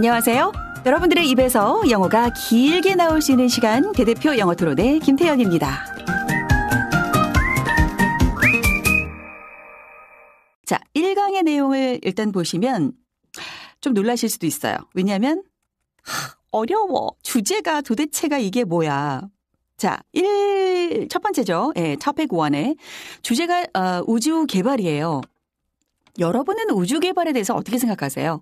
안녕하세요. 여러분들의 입에서 영어가 길게 나올 수 있는 시간 대대표 영어 토론의 김태현입니다. 자, 1강의 내용을 일단 보시면 좀 놀라실 수도 있어요. 왜냐하면 어려워. 주제가 도대체가 이게 뭐야. 자, 1, 첫 번째죠. 예, 탑1 0원의 주제가 어, 우주 개발이에요. 여러분은 우주 개발에 대해서 어떻게 생각하세요?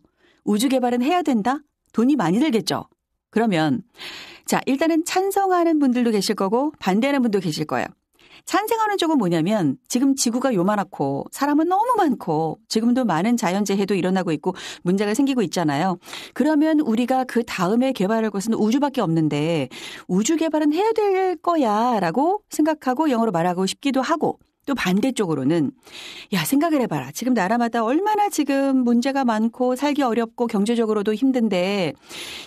우주 개발은 해야 된다? 돈이 많이 들겠죠? 그러면, 자, 일단은 찬성하는 분들도 계실 거고, 반대하는 분도 계실 거예요. 찬성하는 쪽은 뭐냐면, 지금 지구가 요만하고, 사람은 너무 많고, 지금도 많은 자연재해도 일어나고 있고, 문제가 생기고 있잖아요. 그러면 우리가 그 다음에 개발할 것은 우주밖에 없는데, 우주 개발은 해야 될 거야, 라고 생각하고, 영어로 말하고 싶기도 하고, 또 반대쪽으로는 야 생각을 해봐라 지금 나라마다 얼마나 지금 문제가 많고 살기 어렵고 경제적으로도 힘든데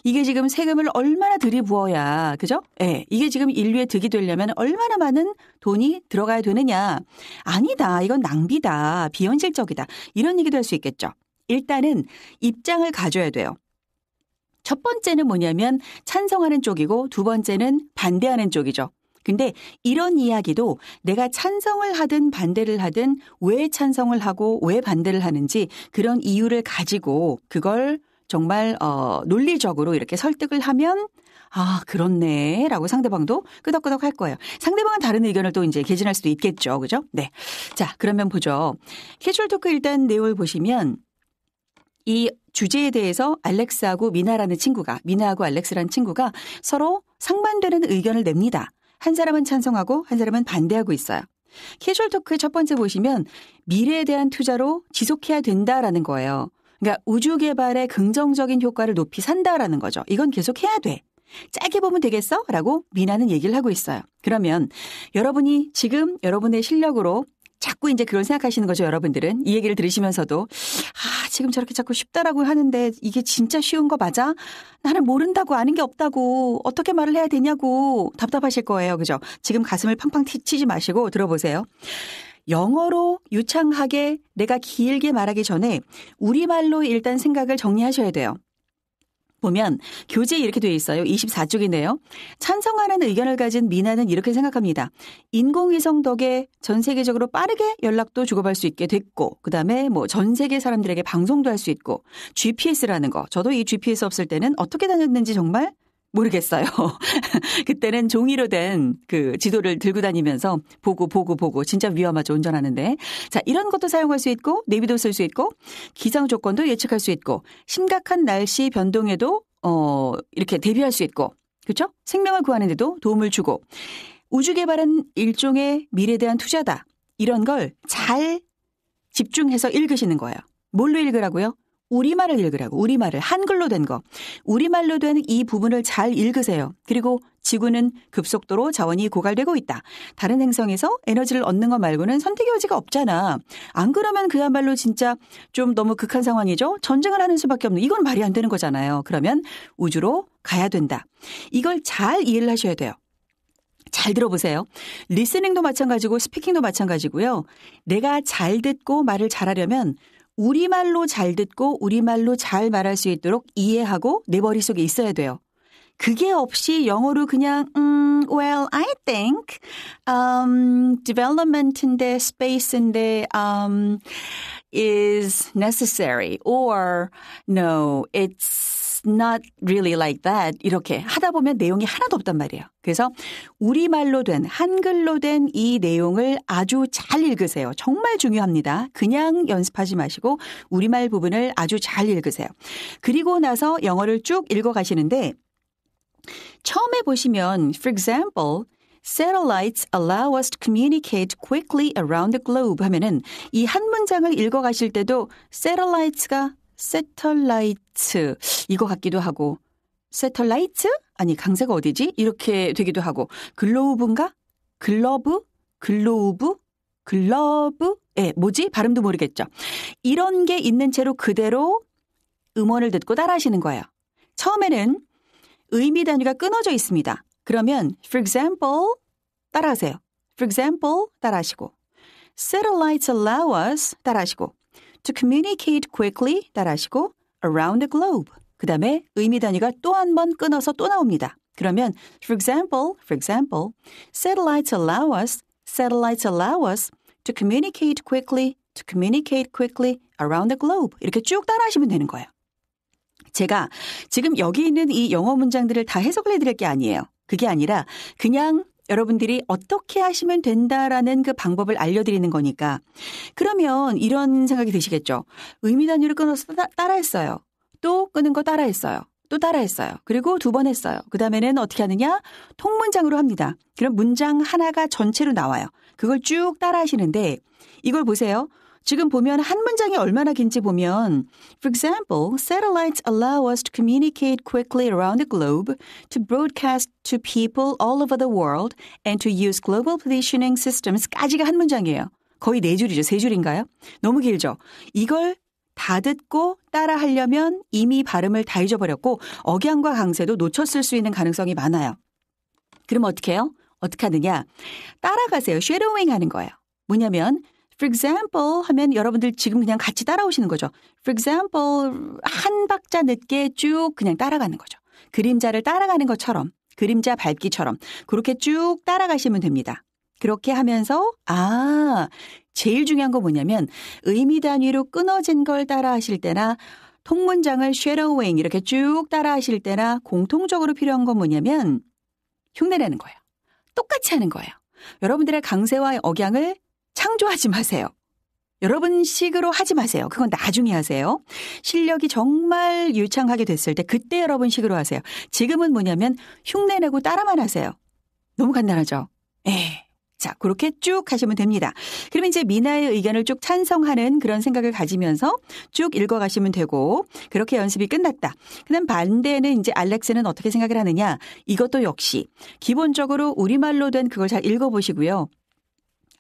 이게 지금 세금을 얼마나 들이부어야 그죠? 예, 네, 이게 지금 인류에 득이 되려면 얼마나 많은 돈이 들어가야 되느냐 아니다 이건 낭비다 비현실적이다 이런 얘기도 할 수 있겠죠. 일단은 입장을 가져야 돼요. 첫 번째는 뭐냐면 찬성하는 쪽이고 두 번째는 반대하는 쪽이죠. 근데 이런 이야기도 내가 찬성을 하든 반대를 하든 왜 찬성을 하고 왜 반대를 하는지 그런 이유를 가지고 그걸 정말 어 논리적으로 이렇게 설득을 하면 아 그렇네라고 상대방도 끄덕끄덕 할 거예요. 상대방은 다른 의견을 또 이제 개진할 수도 있겠죠, 그죠? 네. 자 그러면 보죠. 캐주얼 토크 일단 내용을 보시면 이 주제에 대해서 알렉스하고 미나라는 친구가, 미나하고 알렉스라는 친구가 서로 상반되는 의견을 냅니다. 한 사람은 찬성하고 한 사람은 반대하고 있어요. 캐주얼 토크의 첫 번째 보시면 미래에 대한 투자로 지속해야 된다라는 거예요. 그러니까 우주 개발의 긍정적인 효과를 높이 산다라는 거죠. 이건 계속 해야 돼. 짧게 보면 되겠어? 라고 미나는 얘기를 하고 있어요. 그러면 여러분이 지금 여러분의 실력으로 자꾸 이제 그런 생각하시는 거죠, 여러분들은. 이 얘기를 들으시면서도 아, 지금 저렇게 자꾸 쉽다라고 하는데 이게 진짜 쉬운 거 맞아? 나는 모른다고 아는 게 없다고 어떻게 말을 해야 되냐고 답답하실 거예요. 그죠? 지금 가슴을 팡팡 치지 마시고 들어보세요. 영어로 유창하게 내가 길게 말하기 전에 우리말로 일단 생각을 정리하셔야 돼요. 보면 교재에 이렇게 돼 있어요. 24쪽이네요. 찬성하는 의견을 가진 미나는 이렇게 생각합니다. 인공위성 덕에 전 세계적으로 빠르게 연락도 주고받을 수 있게 됐고 그다음에 뭐 전 세계 사람들에게 방송도 할 수 있고 GPS라는 거 저도 이 GPS 없을 때는 어떻게 다녔는지 정말 모르겠어요. 그때는 종이로 된 그 지도를 들고 다니면서 보고 보고 보고 진짜 위험하죠 운전하는데. 자 이런 것도 사용할 수 있고 내비도 쓸 수 있고 기상 조건도 예측할 수 있고 심각한 날씨 변동에도 어 이렇게 대비할 수 있고 그렇죠? 생명을 구하는데도 도움을 주고 우주 개발은 일종의 미래에 대한 투자다. 이런 걸 잘 집중해서 읽으시는 거예요. 뭘로 읽으라고요? 우리말을 읽으라고 우리말을 한글로 된 거 우리말로 된 이 부분을 잘 읽으세요. 그리고 지구는 급속도로 자원이 고갈되고 있다. 다른 행성에서 에너지를 얻는 것 말고는 선택의 여지가 없잖아. 안 그러면 그야말로 진짜 좀 너무 극한 상황이죠. 전쟁을 하는 수밖에 없는 이건 말이 안 되는 거잖아요. 그러면 우주로 가야 된다. 이걸 잘 이해를 하셔야 돼요. 잘 들어보세요. 리스닝도 마찬가지고 스피킹도 마찬가지고요. 내가 잘 듣고 말을 잘하려면 우리말로 잘 듣고 우리말로 잘 말할 수 있도록 이해하고 내 머릿속에 있어야 돼요. 그게 없이 영어로 그냥 음, well, I think um, development인데 space인데 um, is necessary or no, it's not really like that. 이렇게 하다 보면 내용이 하나도 없단 말이에요. 그래서 우리말로 된, 한글로 된 이 내용을 아주 잘 읽으세요. 정말 중요합니다. 그냥 연습하지 마시고 우리말 부분을 아주 잘 읽으세요. 그리고 나서 영어를 쭉 읽어 가시는데 처음에 보시면, for example, Satellites allow us to communicate quickly around the globe 하면은 이 한 문장을 읽어 가실 때도 satellites가 세털라이트 이거 같기도 하고 세털라이트? 아니 강세가 어디지? 이렇게 되기도 하고 글로브인가 글러브? 글로브 글러브? 예, 뭐지? 발음도 모르겠죠. 이런 게 있는 채로 그대로 음원을 듣고 따라 하시는 거예요. 처음에는 의미 단위가 끊어져 있습니다. 그러면 for example 따라하세요. for example 따라하시고 satellites allow us 따라하시고 to communicate quickly 따라하시고 around the globe. 그 다음에 의미 단위가 또 한 번 끊어서 또 나옵니다. 그러면 for example, for example, satellites allow us, satellites allow us to communicate quickly, to communicate quickly around the globe. 이렇게 쭉 따라하시면 되는 거예요. 제가 지금 여기 있는 이 영어 문장들을 다 해석을 해드릴 게 아니에요. 그게 아니라 그냥 여러분들이 어떻게 하시면 된다라는 그 방법을 알려드리는 거니까. 그러면 이런 생각이 드시겠죠. 의미 단위를 끊어서 따라 했어요. 또 끊은 거 따라 했어요. 또 따라 했어요. 그리고 두 번 했어요. 그 다음에는 어떻게 하느냐? 통문장으로 합니다. 그럼 문장 하나가 전체로 나와요. 그걸 쭉 따라 하시는데 이걸 보세요. 지금 보면 한 문장이 얼마나 긴지 보면 For example, satellites allow us to communicate quickly around the globe, to broadcast to people all over the world, and to use global positioning systems까지가 한 문장이에요. 거의 네 줄이죠. 세 줄인가요? 너무 길죠. 이걸 다 듣고 따라 하려면 이미 발음을 다 잊어버렸고 억양과 강세도 놓쳤을 수 있는 가능성이 많아요. 그럼 어떻게 해요? 어떻게 하느냐? 따라가세요. 쉐도잉 하는 거예요. 뭐냐면 For example 하면 여러분들 지금 그냥 같이 따라오시는 거죠. For example 한 박자 늦게 쭉 그냥 따라가는 거죠. 그림자를 따라가는 것처럼 그림자 밝기처럼 그렇게 쭉 따라가시면 됩니다. 그렇게 하면서 아 제일 중요한 거 뭐냐면 의미 단위로 끊어진 걸 따라 하실 때나 통문장을 쉐러우잉 이렇게 쭉 따라 하실 때나 공통적으로 필요한 건 뭐냐면 흉내내는 거예요. 똑같이 하는 거예요. 여러분들의 강세와 억양을 창조하지 마세요. 여러분 식으로 하지 마세요. 그건 나중에 하세요. 실력이 정말 유창하게 됐을 때 그때 여러분 식으로 하세요. 지금은 뭐냐면 흉내내고 따라만 하세요. 너무 간단하죠? 에 예. 자, 그렇게 쭉 하시면 됩니다. 그러면 이제 미나의 의견을 쭉 찬성하는 그런 생각을 가지면서 쭉 읽어가시면 되고, 그렇게 연습이 끝났다. 그다 반대는 이제 알렉스는 어떻게 생각을 하느냐. 이것도 역시, 기본적으로 우리말로 된 그걸 잘 읽어보시고요.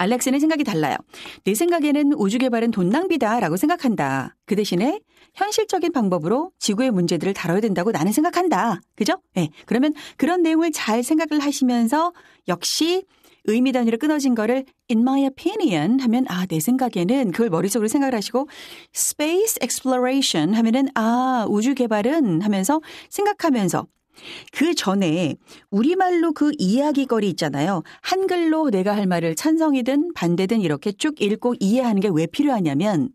알렉스는 생각이 달라요. 내 네 생각에는 우주 개발은 돈 낭비다라고 생각한다. 그 대신에 현실적인 방법으로 지구의 문제들을 다뤄야 된다고 나는 생각한다. 그죠? 예. 네. 그러면 그런 내용을 잘 생각을 하시면서 역시 의미 단위로 끊어진 거를 in my opinion 하면 아, 내 생각에는 그걸 머릿속으로 생각을 하시고 space exploration 하면은 아, 우주 개발은 하면서 생각하면서 그 전에 우리말로 그 이야기거리 있잖아요. 한글로 내가 할 말을 찬성이든 반대든 이렇게 쭉 읽고 이해하는 게 왜 필요하냐면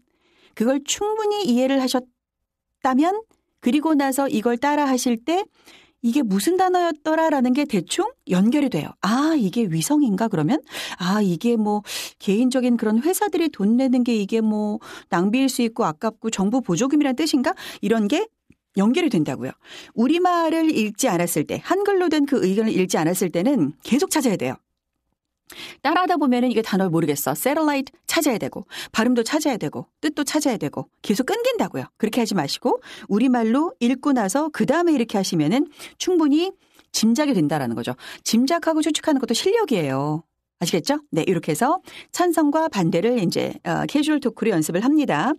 그걸 충분히 이해를 하셨다면 그리고 나서 이걸 따라 하실 때 이게 무슨 단어였더라라는 게 대충 연결이 돼요. 아, 이게 위성인가 그러면? 아, 이게 뭐 개인적인 그런 회사들이 돈 내는 게 이게 뭐 낭비일 수 있고 아깝고 정부 보조금이란 뜻인가? 이런 게 연결이 된다고요. 우리말을 읽지 않았을 때, 한글로 된 그 의견을 읽지 않았을 때는 계속 찾아야 돼요. 따라하다 보면은 이게 단어를 모르겠어. satellite 찾아야 되고, 발음도 찾아야 되고, 뜻도 찾아야 되고, 계속 끊긴다고요. 그렇게 하지 마시고, 우리말로 읽고 나서 그 다음에 이렇게 하시면은 충분히 짐작이 된다라는 거죠. 짐작하고 추측하는 것도 실력이에요. 아시겠죠? 네, 이렇게 해서 찬성과 반대를 이제 어, 캐주얼 토크로 연습을 합니다.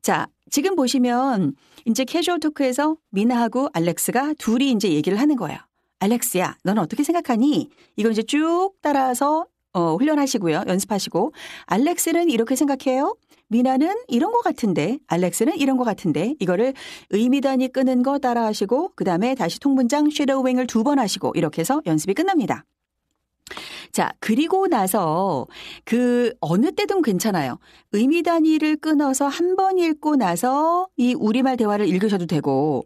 자, 지금 보시면 이제 캐주얼 토크에서 미나하고 알렉스가 둘이 이제 얘기를 하는 거예요. 알렉스야, 넌 어떻게 생각하니? 이건 이제 쭉 따라서 어, 훈련하시고요. 연습하시고. 알렉스는 이렇게 생각해요. 미나는 이런 것 같은데, 알렉스는 이런 것 같은데, 이거를 의미단위 끄는 거 따라 하시고, 그 다음에 다시 통문장 쉐도우윙을두 번 하시고, 이렇게 해서 연습이 끝납니다. 자, 그리고 나서 그 어느 때든 괜찮아요. 의미 단위를 끊어서 한 번 읽고 나서 이 우리말 대화를 읽으셔도 되고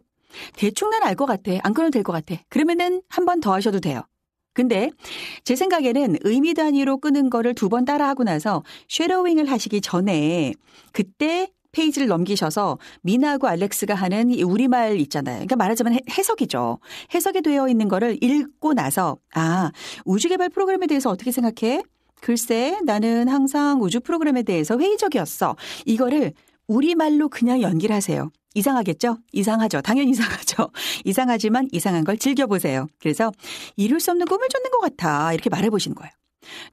대충 난 알 것 같아. 안 끊어도 될 것 같아. 그러면은 한 번 더 하셔도 돼요. 근데 제 생각에는 의미 단위로 끊은 거를 두 번 따라하고 나서 쉐도잉을 하시기 전에 그때 페이지를 넘기셔서 미나하고 알렉스가 하는 이 우리말 있잖아요. 그러니까 말하자면 해석이죠. 해석이 되어 있는 거를 읽고 나서 아, 우주개발 프로그램에 대해서 어떻게 생각해? 글쎄, 나는 항상 우주 프로그램에 대해서 회의적이었어. 이거를 우리말로 그냥 연기를 하세요. 이상하겠죠? 이상하죠. 당연히 이상하죠. 이상하지만 이상한 걸 즐겨보세요. 그래서 이룰 수 없는 꿈을 쫓는 것 같아. 이렇게 말해보시는 거예요.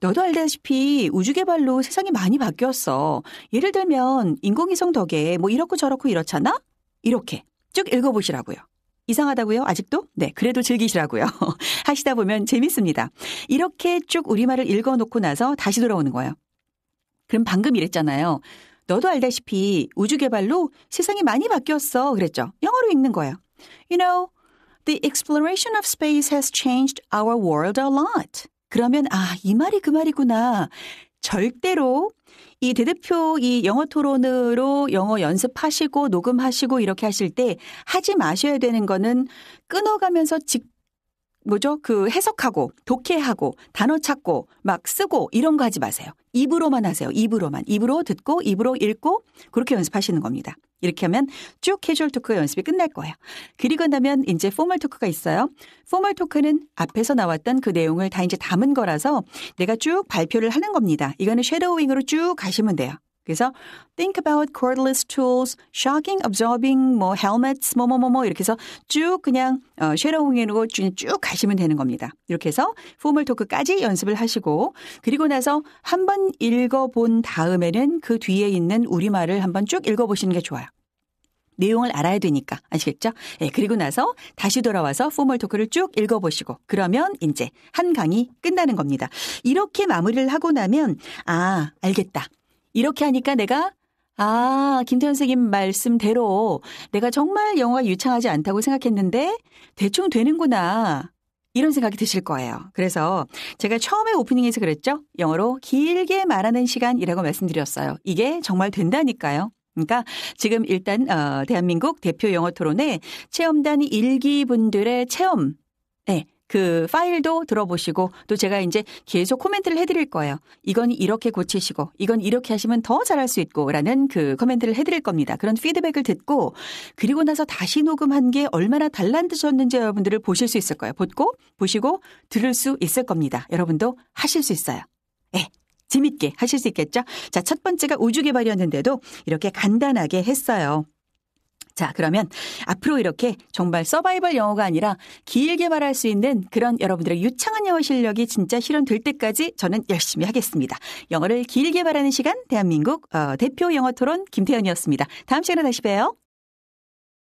너도 알다시피 우주 개발로 세상이 많이 바뀌었어. 예를 들면 인공위성 덕에 뭐 이렇고 저렇고 이렇잖아? 이렇게 쭉 읽어보시라고요. 이상하다고요? 아직도? 네, 그래도 즐기시라고요. 하시다 보면 재밌습니다. 이렇게 쭉 우리말을 읽어놓고 나서 다시 돌아오는 거예요. 그럼 방금 이랬잖아요. 너도 알다시피 우주 개발로 세상이 많이 바뀌었어. 그랬죠. 영어로 읽는 거예요. You know, the exploration of space has changed our world a lot. 그러면 아, 이 말이 그 말이구나. 절대로 이 대대표 이 영어 토론으로 영어 연습하시고 녹음하시고 이렇게 하실 때 하지 마셔야 되는 거는 끊어가면서 직 뭐죠? 그 해석하고 독해하고 단어 찾고 막 쓰고 이런 거 하지 마세요. 입으로만 하세요. 입으로만. 입으로 듣고 입으로 읽고 그렇게 연습하시는 겁니다. 이렇게 하면 쭉 캐주얼 토크 연습이 끝날 거예요. 그리고 나면 이제 포멀 토크가 있어요. 포멀 토크는 앞에서 나왔던 그 내용을 다 이제 담은 거라서 내가 쭉 발표를 하는 겁니다. 이거는 쉐도우잉으로쭉 가시면 돼요. 그래서 think about cordless tools, shocking, absorbing, 뭐 helmets, 뭐뭐뭐뭐 뭐, 뭐, 뭐 이렇게 해서 쭉 그냥 어, 쉐로잉으로 쭉, 쭉 가시면 되는 겁니다. 이렇게 해서 포멀 토크까지 연습을 하시고 그리고 나서 한번 읽어본 다음에는 그 뒤에 있는 우리말을 한번 쭉 읽어보시는 게 좋아요. 내용을 알아야 되니까 아시겠죠? 예, 그리고 나서 다시 돌아와서 포멀 토크를 쭉 읽어보시고 그러면 이제 한 강의 끝나는 겁니다. 이렇게 마무리를 하고 나면 아 알겠다. 이렇게 하니까 내가 아, 김태현 선생님 말씀대로 내가 정말 영어가 유창하지 않다고 생각했는데 대충 되는구나. 이런 생각이 드실 거예요. 그래서 제가 처음에 오프닝에서 그랬죠? 영어로 길게 말하는 시간이라고 말씀드렸어요. 이게 정말 된다니까요. 그러니까 지금 일단 어, 대한민국 대표 영어 토론에 체험단 일기 분들의 체험 네. 그 파일도 들어보시고 또 제가 이제 계속 코멘트를 해드릴 거예요. 이건 이렇게 고치시고 이건 이렇게 하시면 더 잘할 수 있고라는 그 코멘트를 해드릴 겁니다. 그런 피드백을 듣고 그리고 나서 다시 녹음한 게 얼마나 달라드셨는지 여러분들을 보실 수 있을 거예요. 보고 보시고 들을 수 있을 겁니다. 여러분도 하실 수 있어요. 예. 네. 재밌게 하실 수 있겠죠? 자, 첫 번째가 우주개발이었는데도 이렇게 간단하게 했어요. 자, 그러면 앞으로 이렇게 정말 서바이벌 영어가 아니라 길게 말할 수 있는 그런 여러분들의 유창한 영어 실력이 진짜 실현될 때까지 저는 열심히 하겠습니다. 영어를 길게 말하는 시간 대한민국 어, 대표 영어 토론 김태현이었습니다. 다음 시간에 다시 봬요.